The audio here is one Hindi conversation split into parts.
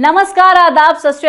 नमस्कार आदाब सत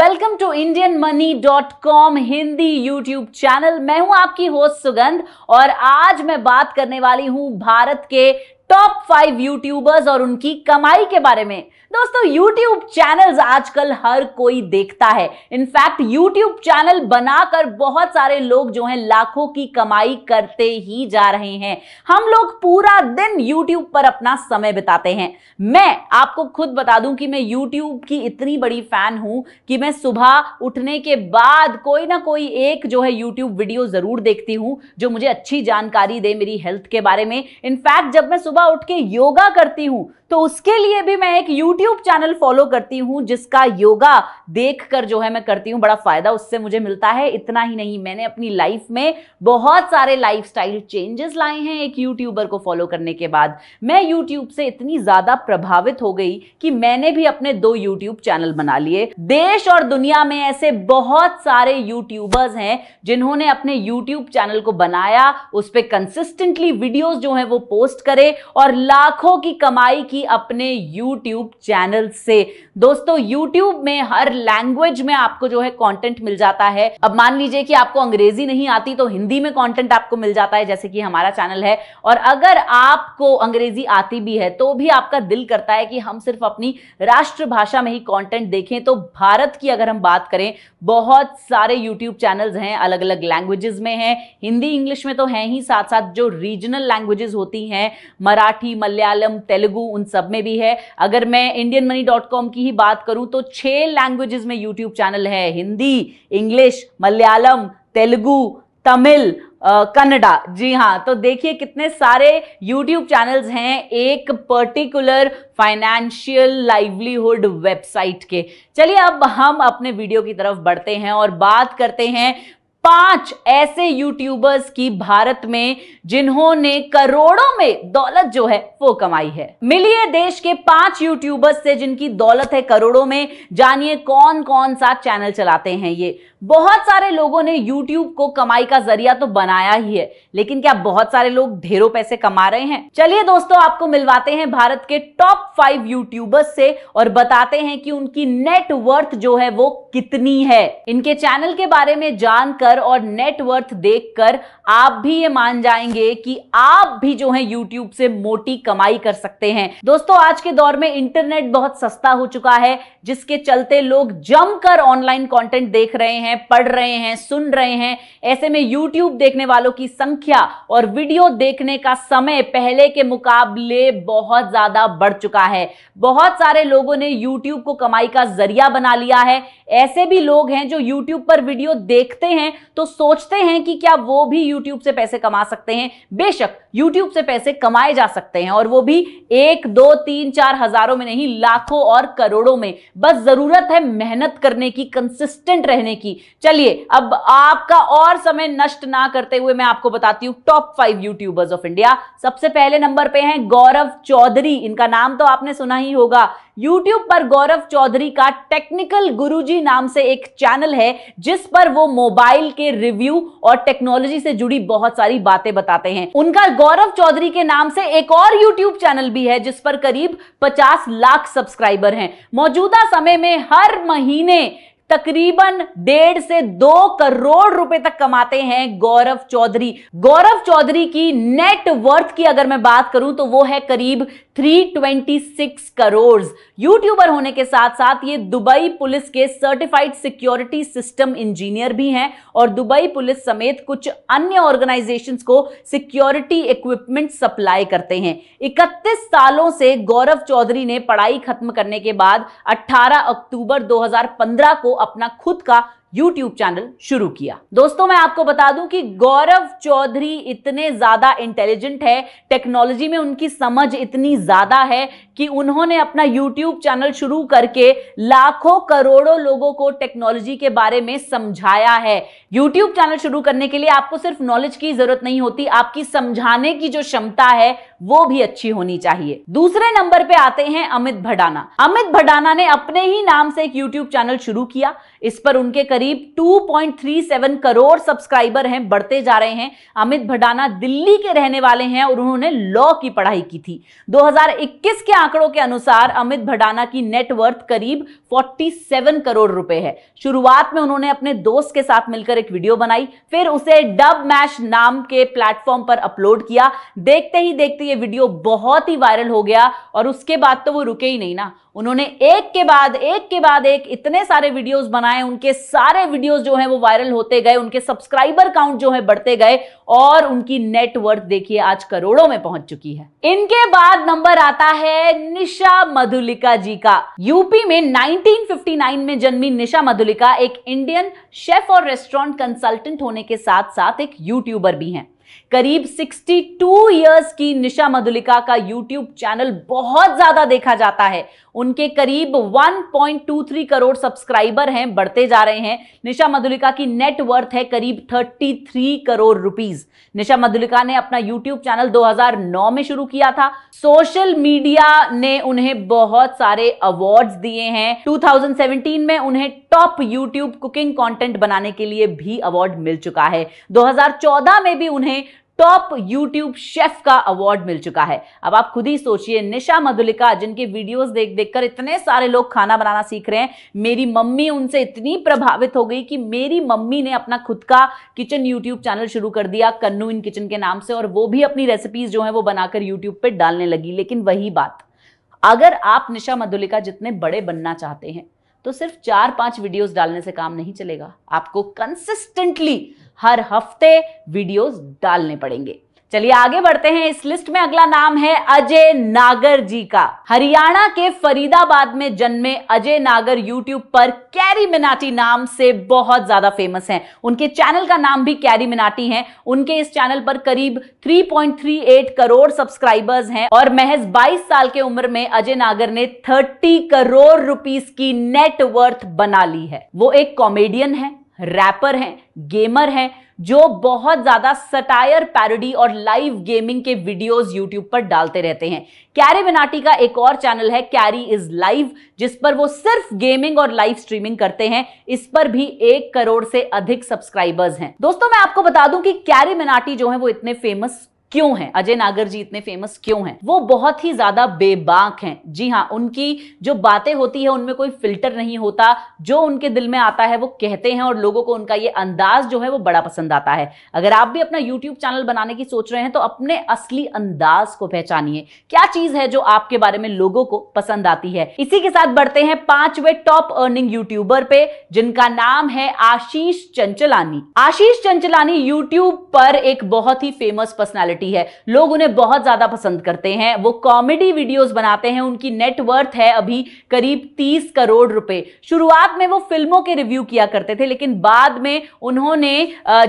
welcome to Indian money dot com Hindi YouTube channel मैं हूं आपकी होस्ट सुगंध और आज मैं बात करने वाली हूं भारत के टॉप फाइव यूट्यूबर्स और उनकी कमाई के बारे में दोस्तों यूट्यूब चैनल्स आजकल हर कोई देखता है इनफैक्ट यूट्यूब चैनल बनाकर बहुत सारे लोग जो हैं लाखों की कमाई करते ही जा रहे हैं हम लोग पूरा दिन यूट्यूब पर अपना समय बिताते हैं मैं आपको खुद बता दूं कि मैं यूट्यूब की इतनी बड़ी फैन हूं कि मैं सुबह उठने के बाद कोई ना कोई एक जो है यूट्यूब वीडियो जरूर देखती हूं जो मुझे अच्छी जानकारी दे मेरी हेल्थ के बारे में इनफैक्ट जब मैं सुबह सुबह उठ के योगा करती हूँ तो उसके लिए भी मैं एक यूट्यूब चैनल फॉलो करती हूं जिसका योगा देखकर जो है मैं करती हूं बड़ा फायदा उससे मुझे मिलता है इतना ही नहीं मैंने अपनी लाइफ में बहुत सारे लाइफ चेंजेस लाए हैं एक यूट्यूबर को फॉलो करने के बाद मैं यूट्यूब से इतनी ज्यादा प्रभावित हो गई कि मैंने भी अपने दो यूट्यूब चैनल बना लिए देश और दुनिया में ऐसे बहुत सारे यूट्यूबर्स हैं जिन्होंने अपने यूट्यूब चैनल को बनाया उस पर कंसिस्टेंटली वीडियोज जो है वो पोस्ट करे और लाखों की कमाई की कि अपने YouTube चैनल से दोस्तों YouTube में हर लैंग्वेज में आपको जो है कंटेंट मिल जाता है अब मान लीजिए कि आपको अंग्रेजी नहीं आती तो हिंदी में कंटेंट आपको मिल जाता है जैसे कि हमारा चैनल है और अगर आपको अंग्रेजी आती भी है तो भी आपका दिल करता है कि हम सिर्फ अपनी राष्ट्रभाषा में ही कॉन्टेंट देखें तो भारत की अगर हम बात करें बहुत सारे यूट्यूब चैनल्स हैं अलग अलग लैंग्वेजेस में हैं हिंदी इंग्लिश में तो हैं ही साथ साथ जो रीजनल लैंग्वेजेस होती हैं मराठी मलयालम तेलुगु उन सब में भी है अगर मैं इंडियन मनी डॉट कॉम की ही बात करूं तो छह लैंग्वेजेस में यूट्यूब चैनल है हिंदी इंग्लिश मलयालम तेलुगु तमिल कन्नडा जी हाँ तो देखिए कितने सारे यूट्यूब चैनल्स हैं एक पर्टिकुलर फाइनेंशियल लाइवलीहुड वेबसाइट के चलिए अब हम अपने वीडियो की तरफ बढ़ते हैं और बात करते हैं पांच ऐसे यूट्यूबर्स की भारत में जिन्होंने करोड़ों में दौलत जो है वो कमाई है मिलिए देश के पांच यूट्यूबर्स से जिनकी दौलत है करोड़ों में जानिए कौन कौन सा चैनल चलाते हैं ये बहुत सारे लोगों ने यूट्यूब को कमाई का जरिया तो बनाया ही है लेकिन क्या बहुत सारे लोग ढेरों पैसे कमा रहे हैं चलिए दोस्तों आपको मिलवाते हैं भारत के टॉप फाइव यूट्यूबर्स से और बताते हैं कि उनकी नेटवर्थ जो है वो कितनी है इनके चैनल के बारे में जानकर देखकर और नेटवर्थ देखकर आप भी ये मान जाएंगे कि आप भी जो है यूट्यूब से मोटी कमाई कर सकते हैं दोस्तों आज के दौर में इंटरनेट बहुत सस्ता हो चुका है जिसके चलते लोग जमकर ऑनलाइन कंटेंट देख रहे हैं पढ़ रहे हैं सुन रहे हैं ऐसे में यूट्यूब देखने वालों की संख्या और वीडियो देखने का समय पहले के मुकाबले बहुत ज्यादा बढ़ चुका है बहुत सारे लोगों ने यूट्यूब को कमाई का जरिया बना लिया है ऐसे भी लोग हैं जो यूट्यूब पर वीडियो देखते हैं तो सोचते हैं कि क्या वो भी यूट्यूब से पैसे कमा सकते हैं बेशक यूट्यूब से पैसे कमाए जा सकते हैं और वो भी एक दो तीन चार हजारों में नहीं लाखों और करोड़ों में बस जरूरत है मेहनत करने की कंसिस्टेंट रहने की चलिए अब आपका और समय नष्ट ना करते हुए मैं आपको बताती हूं top five YouTubers of India सबसे पहले नंबर पे हैं गौरव चौधरी इनका नाम तो आपने सुना ही होगा यूट्यूब पर गौरव चौधरी का टेक्निकल गुरुजी नाम से एक चैनल है जिस पर वो मोबाइल के रिव्यू और टेक्नोलॉजी से जुड़ी बहुत सारी बातें बताते हैं उनका गौरव चौधरी के नाम से एक और यूट्यूब चैनल भी है जिस पर करीब 50 लाख सब्सक्राइबर हैं मौजूदा समय में हर महीने तकरीबन डेढ़ से दो करोड़ रुपए तक कमाते हैं गौरव चौधरी गौरव चौधरी की नेट वर्थ की अगर मैं बात करूं तो वो है करीब 326 करोड़ यूट्यूबर होने के साथ साथ ये दुबई पुलिस के सर्टिफाइड सिक्योरिटी सिस्टम इंजीनियर भी हैं और दुबई पुलिस समेत कुछ अन्य ऑर्गेनाइजेशन को सिक्योरिटी इक्विपमेंट सप्लाई करते हैं 31 सालों से गौरव चौधरी ने पढ़ाई खत्म करने के बाद 18 अक्टूबर 2015 को अपना खुद का यूट्यूब चैनल शुरू किया दोस्तों मैं आपको बता दूं कि गौरव चौधरी इतने ज्यादा इंटेलिजेंट है टेक्नोलॉजी में उनकी समझ इतनी ज्यादा है कि उन्होंने अपना यूट्यूब चैनल शुरू करके लाखों करोड़ों लोगों को टेक्नोलॉजी के बारे में समझाया है यूट्यूब चैनल शुरू करने के लिए आपको सिर्फ नॉलेज की जरूरत नहीं होती आपकी समझाने की जो क्षमता है वो भी अच्छी होनी चाहिए दूसरे नंबर पे आते हैं अमित भडाना अमित भडाना ने अपने ही नाम से एक यूट्यूब चैनल शुरू किया इस पर उनके करीब 2.37 करोड़ सब्सक्राइबर हैं बढ़ते जा रहे हैं अमित भडाना दिल्ली के रहने वाले हैं और उन्होंने लॉ की पढ़ाई की थी 2021 के आंकड़ों के अनुसार अमित भडाना की नेटवर्थ करीब 47 करोड़ रुपए है शुरुआत में उन्होंने अपने दोस्त के साथ मिलकर एक वीडियो बनाई फिर उसे डब मैश नाम के प्लेटफॉर्म पर अपलोड किया देखते ही देखते ये वीडियो बहुत ही वायरल हो गया और उसके बाद तो वो रुके ही नहीं ना उन्होंने एक के बाद एक के बाद एक इतने सारे वीडियोस बनाए उनके सारे वीडियोस जो हैं वो वायरल होते गए उनके सब्सक्राइबर काउंट जो है बढ़ते गए और उनकी नेटवर्थ देखिए आज करोड़ों में पहुंच चुकी है इनके बाद नंबर आता है निशा मधुलिका जी का यूपी में 1959 में जन्मी निशा मधुलिका एक इंडियन शेफ और रेस्टोरेंट कंसल्टेंट होने के साथ साथ एक यूट्यूबर भी हैं करीब 62 इयर्स की निशा मधुलिका का यूट्यूब चैनल बहुत ज्यादा देखा जाता है उनके करीब 1.23 करोड़ सब्सक्राइबर हैं बढ़ते जा रहे हैं निशा मधुलिका की नेटवर्थ है करीब 33 करोड़ रुपीस निशा मधुलिका ने अपना यूट्यूब चैनल 2009 में शुरू किया था सोशल मीडिया ने उन्हें बहुत सारे अवार्ड्स दिए हैं 2017 में उन्हें टॉप यूट्यूब कुकिंग कंटेंट बनाने के लिए भी अवार्ड मिल चुका है 2014 में भी उन्हें टॉप यूट्यूब शेफ का अवार्ड मिल चुका है अब आप खुद ही सोचिए निशा मधुलिका जिनके वीडियोस देख देख कर इतने सारे लोग खाना बनाना सीख रहे हैं मेरी मम्मी उनसे इतनी प्रभावित हो गई कि मेरी मम्मी ने अपना खुद का किचन यूट्यूब चैनल शुरू कर दिया कन्नू इन किचन के नाम से और वो भी अपनी रेसिपीज जो है वो बनाकर यूट्यूब पर डालने लगी लेकिन वही बात अगर आप निशा मधुलिका जितने बड़े बनना चाहते हैं तो सिर्फ चार पांच वीडियोस डालने से काम नहीं चलेगा आपको कंसिस्टेंटली हर हफ्ते वीडियोस डालने पड़ेंगे चलिए आगे बढ़ते हैं इस लिस्ट में अगला नाम है अजय नागर जी का हरियाणा के फरीदाबाद में जन्मे अजय नागर यूट्यूब पर कैरी मिनाटी नाम से बहुत ज्यादा फेमस हैं उनके चैनल का नाम भी कैरी मिनाटी है उनके इस चैनल पर करीब 3.38 करोड़ सब्सक्राइबर्स हैं और महज 22 साल के उम्र में अजय नागर ने थर्टी करोड़ रुपीज की नेटवर्थ बना ली है वो एक कॉमेडियन है रैपर हैं गेमर हैं जो बहुत ज़्यादा सटायर पैरोडी और लाइव गेमिंग के वीडियोस यूट्यूब पर डालते रहते हैं कैरी विनाटी का एक और चैनल है कैरी इज लाइव जिस पर वो सिर्फ गेमिंग और लाइव स्ट्रीमिंग करते हैं इस पर भी एक करोड़ से अधिक सब्सक्राइबर्स हैं दोस्तों मैं आपको बता दूं कि कैरी मिनाटी जो है वो इतने फेमस क्यों हैं अजय नागर जी इतने फेमस क्यों हैं वो बहुत ही ज्यादा बेबाक हैं जी हाँ उनकी जो बातें होती है उनमें कोई फिल्टर नहीं होता जो उनके दिल में आता है वो कहते हैं और लोगों को उनका ये अंदाज जो है वो बड़ा पसंद आता है अगर आप भी अपना यूट्यूब चैनल बनाने की सोच रहे हैं तो अपने असली अंदाज को पहचानिए क्या चीज है जो आपके बारे में लोगों को पसंद आती है इसी के साथ बढ़ते हैं पांचवे टॉप अर्निंग यूट्यूबर पे जिनका नाम है आशीष चंचलानी आशीष चंचलानी यूट्यूब पर एक बहुत ही फेमस पर्सनैलिटी पर्सनैलिटी है लोग उन्हें बहुत ज़्यादा पसंद करते हैं वो कॉमेडी वीडियोस बनाते हैं उनकी नेटवर्थ है अभी करीब 30 करोड़ रुपए शुरुआत में वो फिल्मों के रिव्यू किया करते थे लेकिन बाद में उन्होंने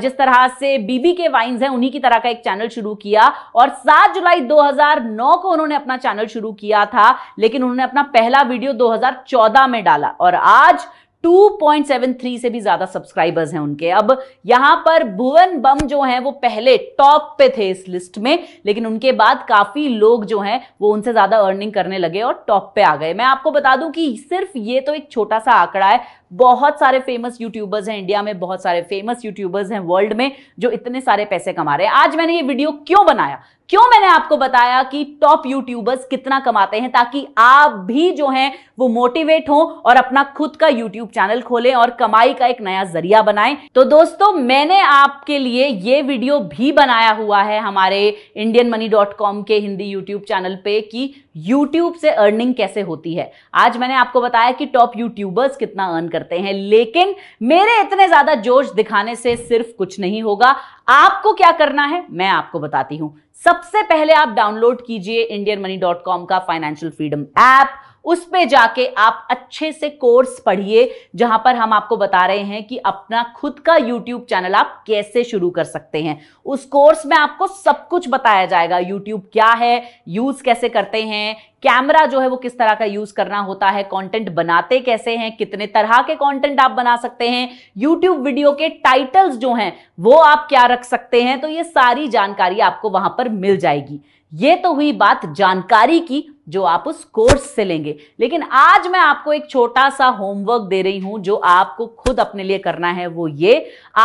जिस तरह से बीबी के वाइन्स हैं उन्हीं की तरह का एक चैनल शुरू किया और सात जुलाई 2009 को उन्होंने अपना चैनल शुरू किया था लेकिन उन्होंने अपना पहला वीडियो 2014 में डाला और आज 2.73 से भी ज्यादा सब्सक्राइबर्स हैं उनके अब यहां पर भुवन बम जो हैं वो पहले टॉप पे थे इस लिस्ट में लेकिन उनके बाद काफी लोग जो हैं वो उनसे ज्यादा अर्निंग करने लगे और टॉप पे आ गए मैं आपको बता दूं कि सिर्फ ये तो एक छोटा सा आंकड़ा है बहुत सारे फेमस यूट्यूबर्स हैं इंडिया में बहुत सारे फेमस यूट्यूबर्स हैं वर्ल्ड में जो इतने सारे पैसे कमा रहे हैं आज मैंने ये वीडियो क्यों बनाया क्यों मैंने आपको बताया कि टॉप यूट्यूबर्स कितना कमाते हैं ताकि आप भी जो हैं वो मोटिवेट हो और अपना खुद का यूट्यूब चैनल खोलें और कमाई का एक नया जरिया बनाएं तो दोस्तों मैंने आपके लिए ये वीडियो भी बनाया हुआ है हमारे इंडियन मनी डॉट कॉम के हिंदी यूट्यूब चैनल पे कि यूट्यूब से अर्निंग कैसे होती है आज मैंने आपको बताया कि टॉप यूट्यूबर्स कितना अर्न करते हैं लेकिन मेरे इतने ज्यादा जोश दिखाने से सिर्फ कुछ नहीं होगा आपको क्या करना है मैं आपको बताती हूं सबसे पहले आप डाउनलोड कीजिए इंडियन मनी डॉट कॉम का फाइनेंशियल फ्रीडम ऐप उस पे जाके आप अच्छे से कोर्स पढ़िए जहां पर हम आपको बता रहे हैं कि अपना खुद का यूट्यूब चैनल आप कैसे शुरू कर सकते हैं उस कोर्स में आपको सब कुछ बताया जाएगा यूट्यूब क्या है यूज कैसे करते हैं कैमरा जो है वो किस तरह का यूज करना होता है कंटेंट बनाते कैसे हैं कितने तरह के कंटेंट आप बना सकते हैं यूट्यूब वीडियो के टाइटल्स जो हैं वो आप क्या रख सकते हैं तो ये सारी जानकारी आपको वहां पर मिल जाएगी ये तो हुई बात जानकारी की जो आप उस कोर्स से लेंगे लेकिन आज मैं आपको एक छोटा सा होमवर्क दे रही हूं जो आपको खुद अपने लिए करना है वो ये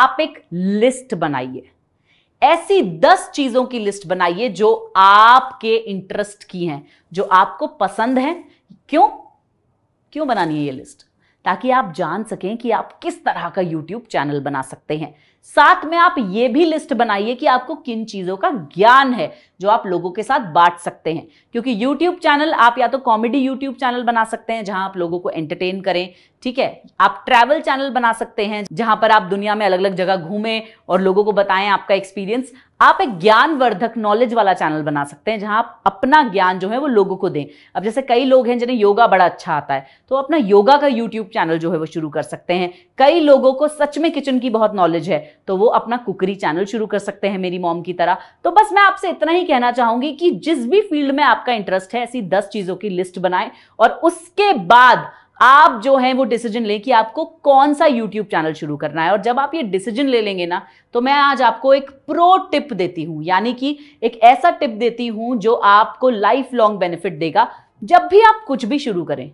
आप एक लिस्ट बनाइए ऐसी दस चीजों की लिस्ट बनाइए जो आपके इंटरेस्ट की हैं जो आपको पसंद हैं क्यों क्यों बनानी है ये लिस्ट ताकि आप जान सकें कि आप किस तरह का यूट्यूब चैनल बना सकते हैं साथ में आप ये भी लिस्ट बनाइए कि आपको किन चीज़ों का ज्ञान है जो आप लोगों के साथ बांट सकते हैं क्योंकि YouTube चैनल आप या तो कॉमेडी YouTube चैनल बना सकते हैं जहां आप लोगों को एंटरटेन करें ठीक है आप ट्रैवल चैनल बना सकते हैं जहां पर आप दुनिया में अलग अलग जगह घूमें और लोगों को बताएं आपका एक्सपीरियंस आप एक ज्ञानवर्धक नॉलेज वाला चैनल बना सकते हैं जहां आप अपना ज्ञान जो है वो लोगों को दें अब जैसे कई लोग हैं जिन्हें योगा बड़ा अच्छा आता है तो अपना योगा का यूट्यूब चैनल जो है वो शुरू कर सकते हैं कई लोगों को सच में किचन की बहुत नॉलेज है तो वो अपना कुकरी चैनल शुरू कर सकते हैं मेरी मॉम की तरह तो बस मैं आपसे इतना ही कहना चाहूंगी कि जिस भी फील्ड में आपका इंटरेस्ट है ऐसी दस चीज़ों की लिस्ट बनाएं और उसके बाद आप जो है वो डिसीजन लें कि आपको कौन सा यूट्यूब चैनल शुरू करना है और जब आप ये डिसीजन ले लेंगे ना तो मैं आज आपको एक प्रो टिप देती हूं यानी कि एक ऐसा टिप देती हूं जो आपको लाइफ लॉन्ग बेनिफिट देगा जब भी आप कुछ भी शुरू करें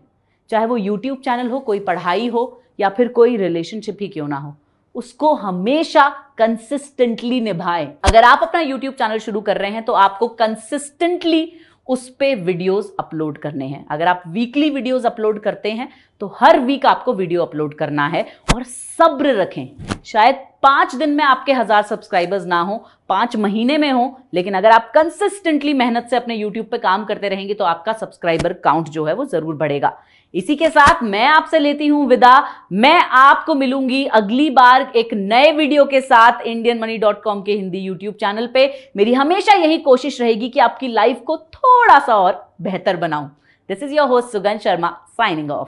चाहे वो यूट्यूब चैनल हो कोई पढ़ाई हो या फिर कोई रिलेशनशिप ही क्यों ना हो उसको हमेशा कंसिस्टेंटली निभाएं अगर आप अपना यूट्यूब चैनल शुरू कर रहे हैं तो आपको कंसिस्टेंटली उस पर वीडियोज अपलोड करने हैं अगर आप वीकली वीडियोज अपलोड करते हैं तो हर वीक आपको वीडियो अपलोड करना है और सब्र रखें शायद पांच दिन में आपके हज़ार सब्सक्राइबर्स ना हो पांच महीने में हो लेकिन अगर आप कंसिस्टेंटली मेहनत से अपने यूट्यूब पे काम करते रहेंगे तो आपका सब्सक्राइबर काउंट जो है वो ज़रूर बढ़ेगा इसी के साथ मैं आपसे लेती हूं विदा मैं आपको मिलूंगी अगली बार एक नए वीडियो के साथ इंडियन मनी डॉट कॉम के हिंदी यूट्यूब चैनल पे मेरी हमेशा यही कोशिश रहेगी कि आपकी लाइफ को थोड़ा सा और बेहतर बनाऊं this is your host Sugan Sharma signing of